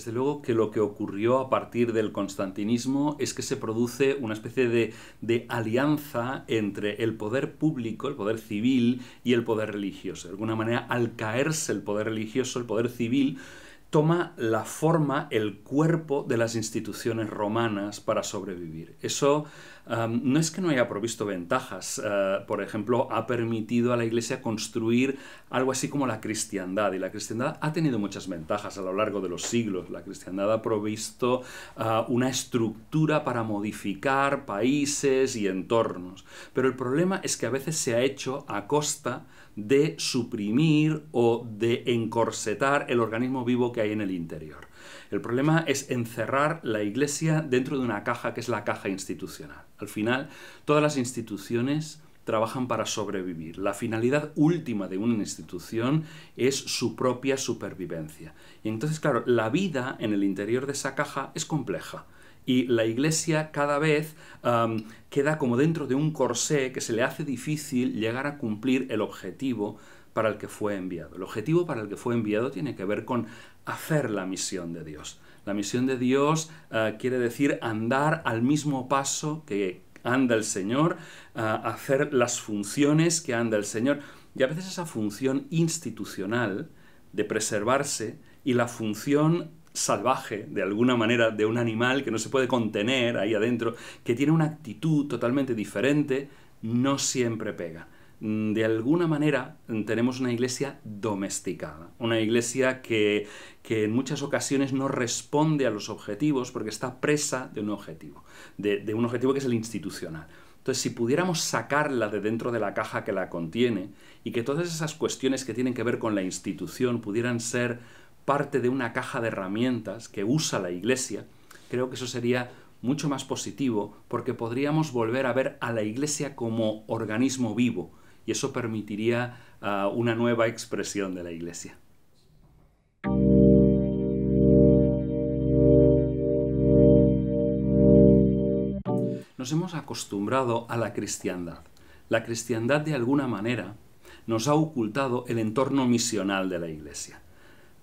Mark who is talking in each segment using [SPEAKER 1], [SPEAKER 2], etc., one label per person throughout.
[SPEAKER 1] Desde luego que lo que ocurrió a partir del constantinismo es que se produce una especie de, de, alianza entre el poder público, el poder civil y el poder religioso. De alguna manera, al caerse el poder religioso, el poder civil toma la forma, el cuerpo de las instituciones romanas para sobrevivir. Eso no es que no haya provisto ventajas. Eh, por ejemplo, ha permitido a la Iglesia construir algo así como la cristiandad. Y la cristiandad ha tenido muchas ventajas a lo largo de los siglos. La cristiandad ha provisto ah, una estructura para modificar países y entornos. Pero el problema es que a veces se ha hecho a costa de suprimir o de encorsetar el organismo vivo que hay en el interior. El problema es encerrar la Iglesia dentro de una caja que es la caja institucional. Al final, todas las instituciones trabajan para sobrevivir. La finalidad última de una institución es su propia supervivencia. Y entonces, claro, la vida en el interior de esa caja es compleja y la Iglesia cada vez queda como dentro de un corsé que se le hace difícil llegar a cumplir el objetivo para el que fue enviado. El objetivo para el que fue enviado tiene que ver con hacer la misión de Dios. La misión de Dios eh, quiere decir andar al mismo paso que anda el Señor, eh, hacer las funciones que anda el Señor. Y a veces esa función institucional de preservarse y la función salvaje, de alguna manera, de un animal que no se puede contener ahí adentro, que tiene una actitud totalmente diferente, no siempre pega. Mm, de alguna manera mm, tenemos una iglesia domesticada, una iglesia que, que en muchas ocasiones no responde a los objetivos porque está presa de un objetivo, de, de un objetivo que es el institucional. Entonces, si pudiéramos sacarla de dentro de la caja que la contiene y que todas esas cuestiones que tienen que ver con la institución pudieran ser parte de una caja de herramientas que usa la Iglesia, creo que eso sería mucho más positivo porque podríamos volver a ver a la Iglesia como organismo vivo y eso permitiría ah, una nueva expresión de la Iglesia. Nos hemos acostumbrado a la cristiandad. La cristiandad de alguna manera nos ha ocultado el entorno misional de la Iglesia.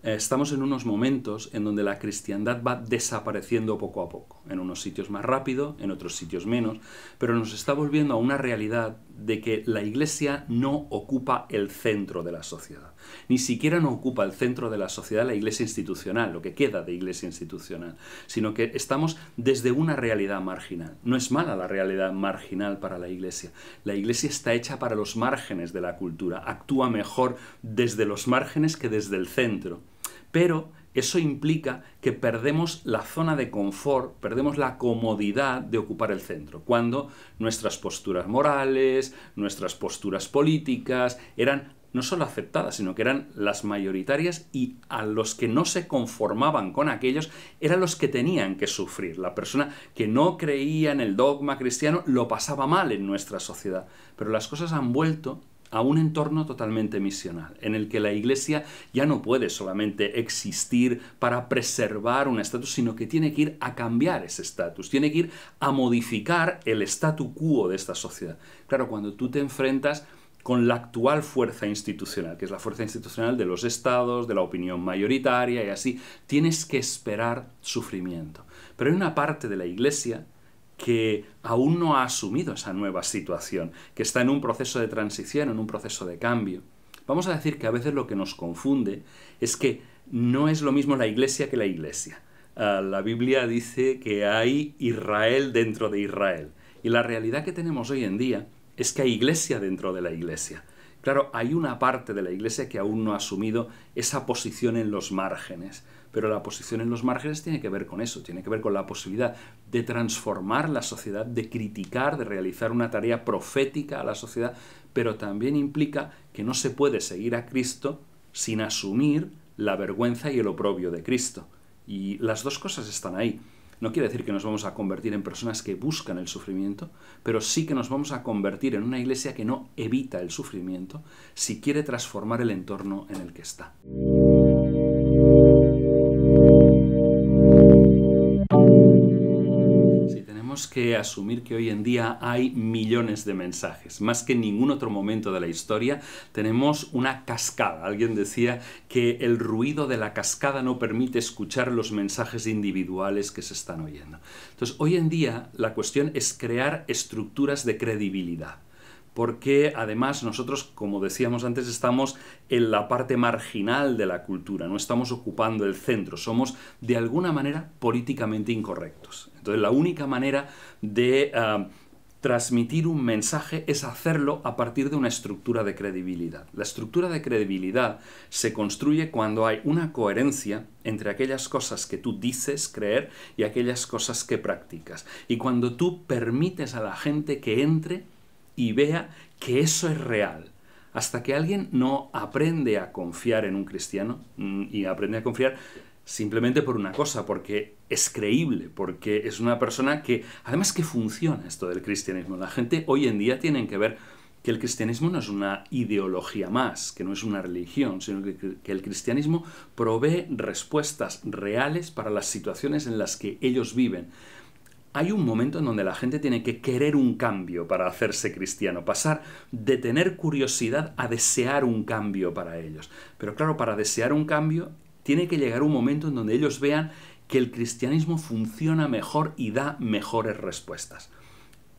[SPEAKER 1] Eh, estamos en unos momentos en donde la cristiandad va desapareciendo poco a poco, en unos sitios más rápido, en otros sitios menos, pero nos está volviendo a una realidad de que la iglesia no ocupa el centro de la sociedad, ni siquiera no ocupa el centro de la sociedad la iglesia institucional, lo que queda de iglesia institucional, sino que estamos desde una realidad marginal. No es mala la realidad marginal para la iglesia, la iglesia está hecha para los márgenes de la cultura, actúa mejor desde los márgenes que desde el centro pero eso implica que perdemos la zona de confort, perdemos la comodidad de ocupar el centro, cuando nuestras posturas morales, nuestras posturas políticas eran no solo aceptadas, sino que eran las mayoritarias y a los que no se conformaban con aquellos eran los que tenían que sufrir. La persona que no creía en el dogma cristiano lo pasaba mal en nuestra sociedad. Pero las cosas han vuelto a un entorno totalmente misional, en el que la iglesia ya no puede solamente existir para preservar un estatus, sino que tiene que ir a cambiar ese estatus, tiene que ir a modificar el statu quo de esta sociedad. Claro, cuando tú te enfrentas con la actual fuerza institucional, que es la fuerza institucional de los estados, de la opinión mayoritaria y así, tienes que esperar sufrimiento. Pero hay una parte de la iglesia que aún no ha asumido esa nueva situación, que está en un proceso de transición, en un proceso de cambio. Vamos a decir que a veces lo que nos confunde es que no es lo mismo la iglesia que la iglesia. Ah, la Biblia dice que hay Israel dentro de Israel. Y la realidad que tenemos hoy en día es que hay iglesia dentro de la iglesia. Claro, hay una parte de la iglesia que aún no ha asumido esa posición en los márgenes, pero la posición en los márgenes tiene que ver con eso, tiene que ver con la posibilidad de transformar la sociedad, de criticar, de realizar una tarea profética a la sociedad, pero también implica que no se puede seguir a Cristo sin asumir la vergüenza y el oprobio de Cristo. Y las dos cosas están ahí. No quiere decir que nos vamos a convertir en personas que buscan el sufrimiento, pero sí que nos vamos a convertir en una iglesia que no evita el sufrimiento si quiere transformar el entorno en el que está. que asumir que hoy en día hay millones de mensajes. Más que en ningún otro momento de la historia tenemos una cascada. Alguien decía que el ruido de la cascada no permite escuchar los mensajes individuales que se están oyendo. Entonces, hoy en día la cuestión es crear estructuras de credibilidad porque además nosotros, como decíamos antes, estamos en la parte marginal de la cultura, no estamos ocupando el centro, somos de alguna manera políticamente incorrectos. Entonces la única manera de eh, transmitir un mensaje es hacerlo a partir de una estructura de credibilidad. La estructura de credibilidad se construye cuando hay una coherencia entre aquellas cosas que tú dices creer y aquellas cosas que practicas. Y cuando tú permites a la gente que entre y vea que eso es real. Hasta que alguien no aprende a confiar en un cristiano mm, y aprende a confiar simplemente por una cosa, porque es creíble, porque es una persona que, además que funciona esto del cristianismo. La gente hoy en día tiene que ver que el cristianismo no es una ideología más, que no es una religión, sino que, que el cristianismo provee respuestas reales para las situaciones en las que ellos viven. Hay un momento en donde la gente tiene que querer un cambio para hacerse cristiano, pasar de tener curiosidad a desear un cambio para ellos. Pero claro, para desear un cambio tiene que llegar un momento en donde ellos vean que el cristianismo funciona mejor y da mejores respuestas.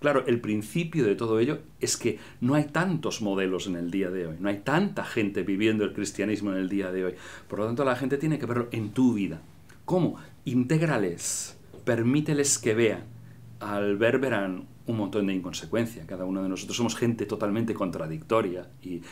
[SPEAKER 1] Claro, el principio de todo ello es que no hay tantos modelos en el día de hoy, no hay tanta gente viviendo el cristianismo en el día de hoy. Por lo tanto, la gente tiene que verlo en tu vida. ¿Cómo? Intégrales, permíteles que vean. Al ver verán un montón de inconsecuencia. Cada uno de nosotros somos gente totalmente contradictoria y,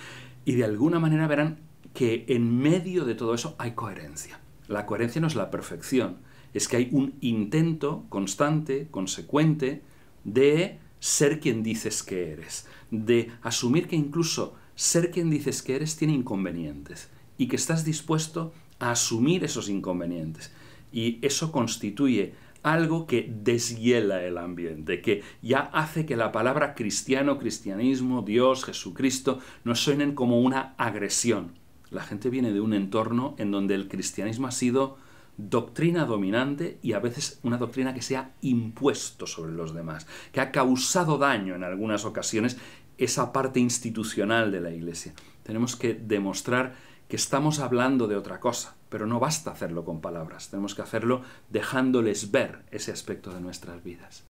[SPEAKER 1] y de alguna manera verán que en medio de todo eso hay coherencia. La coherencia no es la perfección, es que hay un intento constante, consecuente, de ser quien dices que eres, de asumir que incluso ser quien dices que eres tiene inconvenientes y que estás dispuesto a asumir esos inconvenientes. Y eso constituye algo que deshiela el ambiente, que ya hace que la palabra cristiano, cristianismo, Dios, Jesucristo, no suenen como una agresión, la gente viene de un entorno en donde el cristianismo ha sido doctrina dominante y a veces una doctrina que se ha impuesto sobre los demás, que ha causado daño en algunas ocasiones esa parte institucional de la Iglesia. Tenemos que demostrar que estamos hablando de otra cosa, pero no basta hacerlo con palabras, tenemos que hacerlo dejándoles ver ese aspecto de nuestras vidas.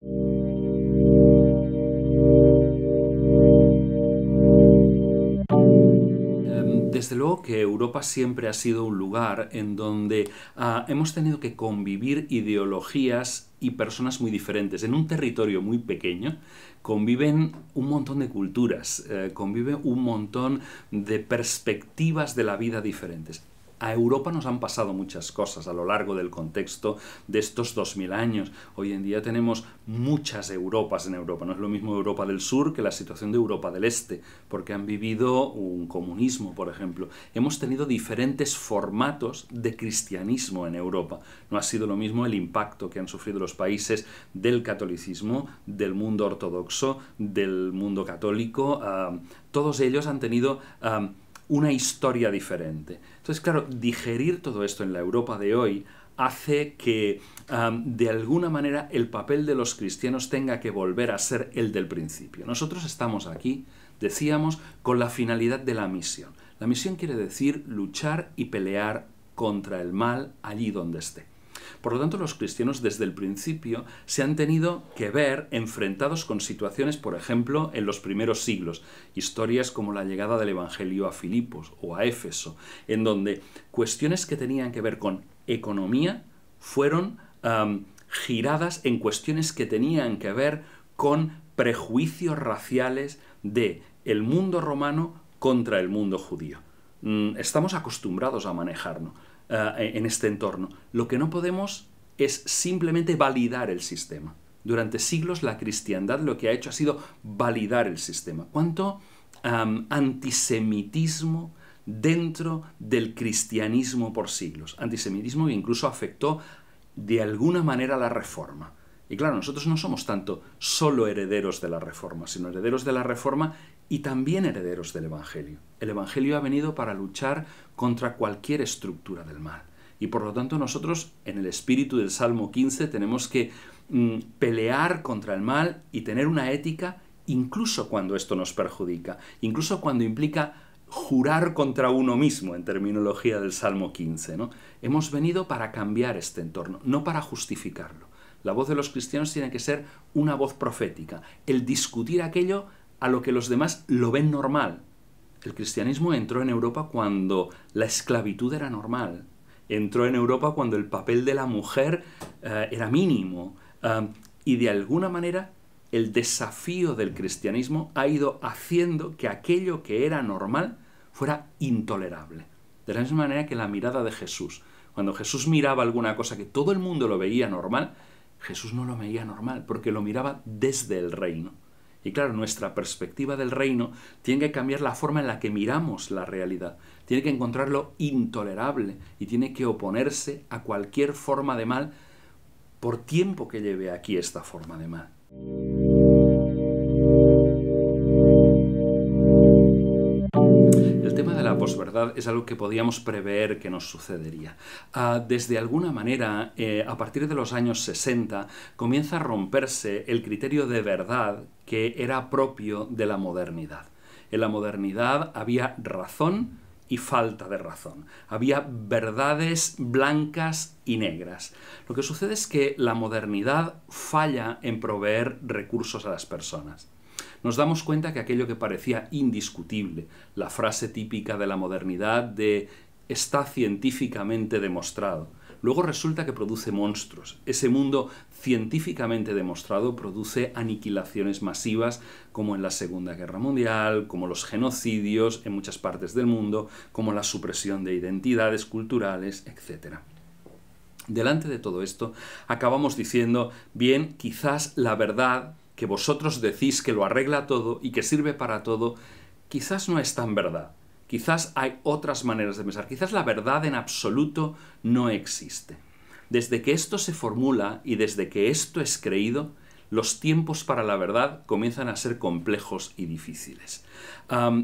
[SPEAKER 1] Desde luego que Europa siempre ha sido un lugar en donde ah, hemos tenido que convivir ideologías y personas muy diferentes. En un territorio muy pequeño conviven un montón de culturas, eh, conviven un montón de perspectivas de la vida diferentes a Europa nos han pasado muchas cosas a lo largo del contexto de estos 2000 años. Hoy en día tenemos muchas Europas en Europa. No es lo mismo Europa del Sur que la situación de Europa del Este, porque han vivido un comunismo, por ejemplo. Hemos tenido diferentes formatos de cristianismo en Europa. No ha sido lo mismo el impacto que han sufrido los países del catolicismo, del mundo ortodoxo, del mundo católico. Ah, todos ellos han tenido... Ah, una historia diferente. Entonces, claro, digerir todo esto en la Europa de hoy hace que de alguna manera el papel de los cristianos tenga que volver a ser el del principio. Nosotros estamos aquí, decíamos, con la finalidad de la misión. La misión quiere decir luchar y pelear contra el mal allí donde esté. Por lo tanto, los cristianos desde el principio se han tenido que ver enfrentados con situaciones, por ejemplo, en los primeros siglos, historias como la llegada del Evangelio a Filipos o a Éfeso, en donde cuestiones que tenían que ver con economía fueron giradas en cuestiones que tenían que ver con prejuicios raciales de el mundo romano contra el mundo judío. Mm, estamos acostumbrados a manejarnos. Eh, en este entorno. Lo que no podemos es simplemente validar el sistema. Durante siglos la cristiandad lo que ha hecho ha sido validar el sistema. ¿Cuánto antisemitismo dentro del cristianismo por siglos? Antisemitismo que incluso afectó de alguna manera la reforma. Y claro, nosotros no somos tanto solo herederos de la Reforma, sino herederos de la Reforma y también herederos del Evangelio. El Evangelio ha venido para luchar contra cualquier estructura del mal. Y por lo tanto nosotros, en el espíritu del Salmo 15, tenemos que mm, pelear contra el mal y tener una ética incluso cuando esto nos perjudica, incluso cuando implica jurar contra uno mismo, en terminología del Salmo 15. Hemos venido para cambiar este entorno, no para justificarlo. La voz de los cristianos tiene que ser una voz profética, el discutir aquello a lo que los demás lo ven normal. El cristianismo entró en Europa cuando la esclavitud era normal, entró en Europa cuando el papel de la mujer eh, era mínimo y de alguna manera el desafío del cristianismo ha ido haciendo que aquello que era normal fuera intolerable. De la misma manera que la mirada de Jesús. Cuando Jesús miraba alguna cosa que todo el mundo lo veía normal, Jesús no lo veía normal, porque lo miraba desde el reino. Y claro, nuestra perspectiva del reino tiene que cambiar la forma en la que miramos la realidad. Tiene que encontrarlo intolerable y tiene que oponerse a cualquier forma de mal por tiempo que lleve aquí esta forma de mal. ¿verdad? Es algo que podíamos prever que nos sucedería. Ah, desde alguna manera, eh, a partir de los años 60, comienza a romperse el criterio de verdad que era propio de la modernidad. En la modernidad había razón y falta de razón. Había verdades blancas y negras. Lo que sucede es que la modernidad falla en proveer recursos a las personas nos damos cuenta que aquello que parecía indiscutible, la frase típica de la modernidad de está científicamente demostrado, luego resulta que produce monstruos. Ese mundo científicamente demostrado produce aniquilaciones masivas como en la Segunda Guerra Mundial, como los genocidios en muchas partes del mundo, como la supresión de identidades culturales, etc. Delante de todo esto, acabamos diciendo, bien, quizás la verdad que vosotros decís que lo arregla todo y que sirve para todo, quizás no es tan verdad. Quizás hay otras maneras de pensar. Quizás la verdad en absoluto no existe. Desde que esto se formula y desde que esto es creído, los tiempos para la verdad comienzan a ser complejos y difíciles.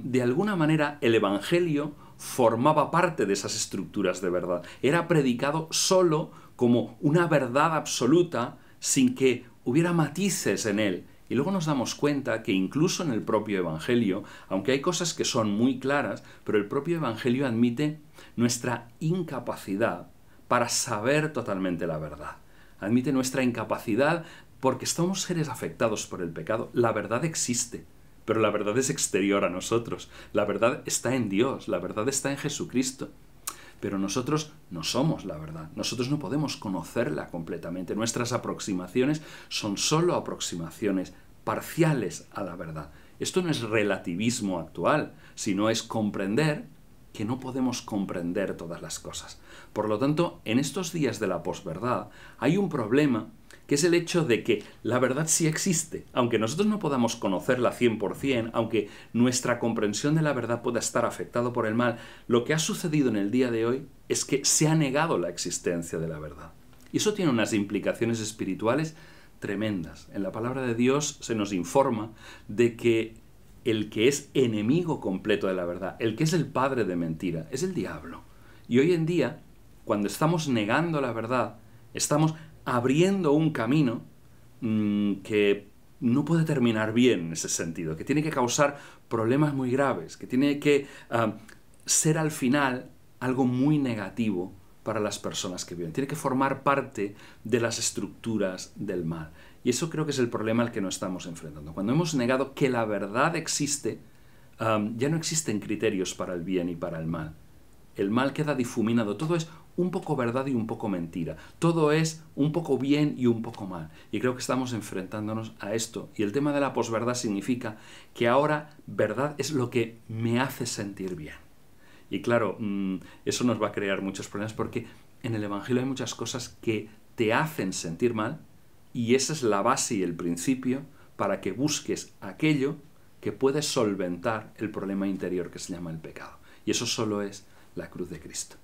[SPEAKER 1] de alguna manera, el Evangelio formaba parte de esas estructuras de verdad. Era predicado solo como una verdad absoluta sin que hubiera matices en él. Y luego nos damos cuenta que incluso en el propio Evangelio, aunque hay cosas que son muy claras, pero el propio Evangelio admite nuestra incapacidad para saber totalmente la verdad. Admite nuestra incapacidad porque estamos seres afectados por el pecado. La verdad existe, pero la verdad es exterior a nosotros. La verdad está en Dios, la verdad está en Jesucristo pero nosotros no somos la verdad, nosotros no podemos conocerla completamente, nuestras aproximaciones son solo aproximaciones parciales a la verdad. Esto no es relativismo actual, sino es comprender que no podemos comprender todas las cosas. Por lo tanto, en estos días de la posverdad hay un problema que es el hecho de que la verdad sí existe, aunque nosotros no podamos conocerla 100%, aunque nuestra comprensión de la verdad pueda estar afectada por el mal, lo que ha sucedido en el día de hoy es que se ha negado la existencia de la verdad. Y eso tiene unas implicaciones espirituales tremendas. En la palabra de Dios se nos informa de que el que es enemigo completo de la verdad, el que es el padre de mentira, es el diablo. Y hoy en día, cuando estamos negando la verdad, estamos abriendo un camino mm, que no puede terminar bien en ese sentido, que tiene que causar problemas muy graves, que tiene que ah, ser al final algo muy negativo para las personas que viven. Tiene que formar parte de las estructuras del mal. Y eso creo que es el problema al que nos estamos enfrentando. Cuando hemos negado que la verdad existe, ya no existen criterios para el bien y para el mal. El mal queda difuminado. Todo es un poco verdad y un poco mentira. Todo es un poco bien y un poco mal. Y creo que estamos enfrentándonos a esto. Y el tema de la posverdad significa que ahora verdad es lo que me hace sentir bien. Y claro, mm, eso nos va a crear muchos problemas porque en el Evangelio hay muchas cosas que te hacen sentir mal y esa es la base y el principio para que busques aquello que puede solventar el problema interior que se llama el pecado. Y eso solo es la cruz de Cristo.